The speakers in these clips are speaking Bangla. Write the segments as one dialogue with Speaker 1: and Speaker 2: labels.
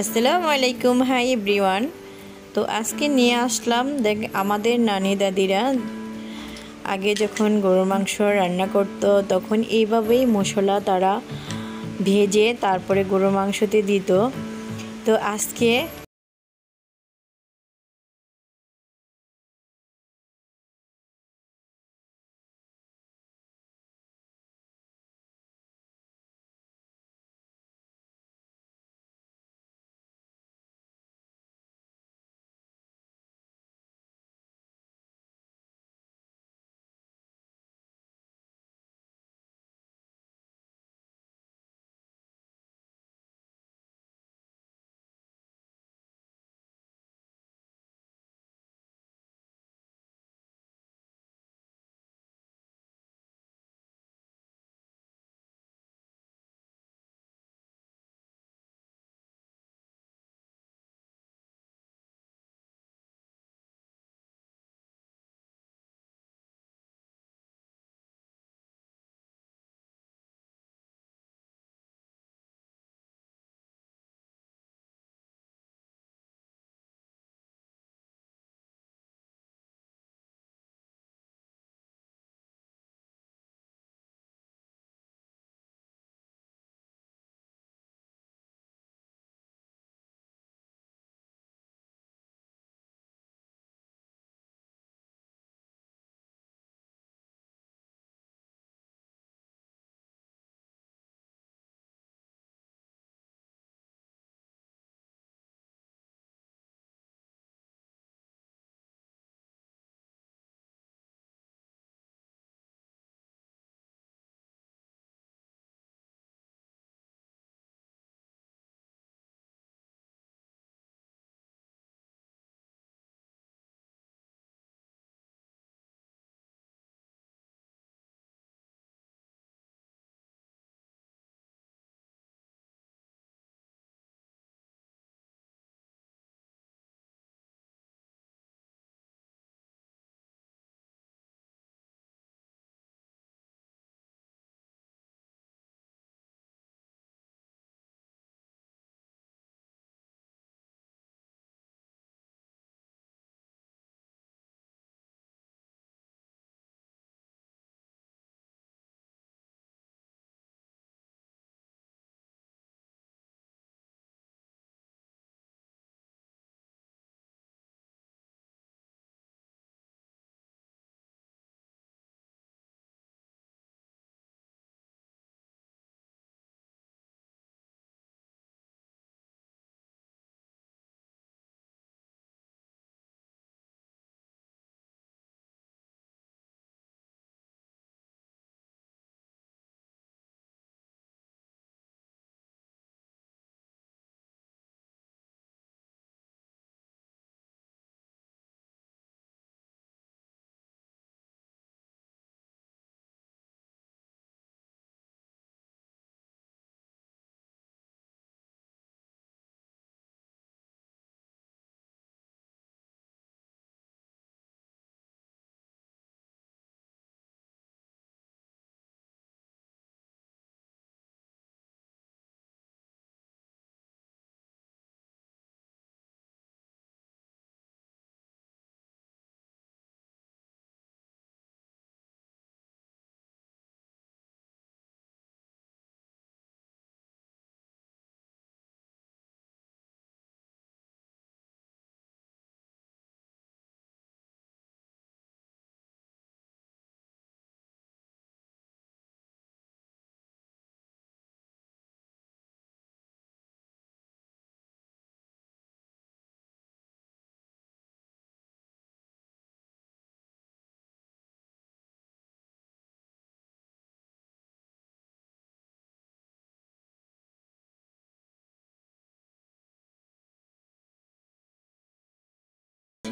Speaker 1: আসসালামু আলাইকুম হাই এভরিওয়ান তো আজকে নিয়ে আসলাম দেখ আমাদের নানি দাদিরা আগে যখন গরুর মাংস রান্না করত তখন এইভাবেই মশলা তারা ভেজে তারপরে
Speaker 2: গরুর মাংসতে দিত তো আজকে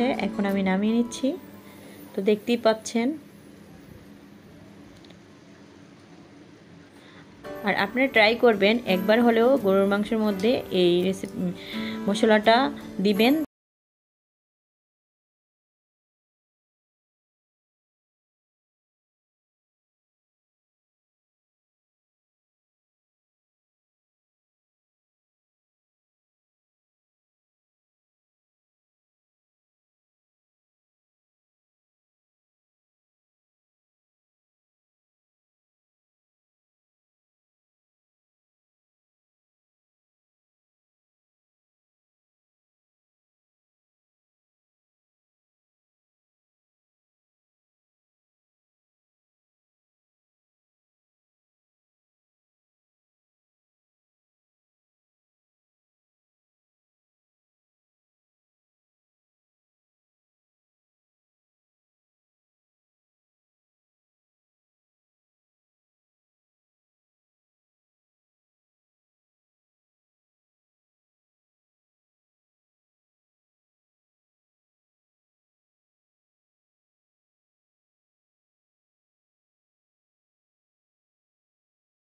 Speaker 2: হয়েছে এখন আমি
Speaker 3: নামিয়ে নিচ্ছি তো দেখতেই পাচ্ছেন
Speaker 4: আর আপনারা ট্রাই করবেন একবার হলেও গরুর
Speaker 2: মাংসের মধ্যে এই রেসিপি মশলাটা দিবেন